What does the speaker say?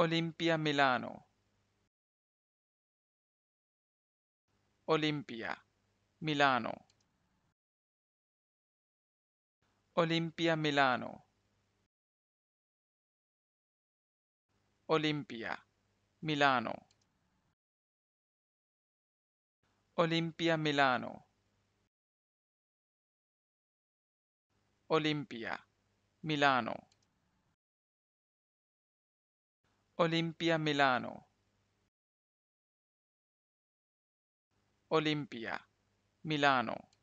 Olimpia Milano. Olimpia, Milano. Olimpia, Milano. Olimpia, Milano. Olimpia, Milano. Olimpia, Milano. Olimpia Milano Olimpia Milano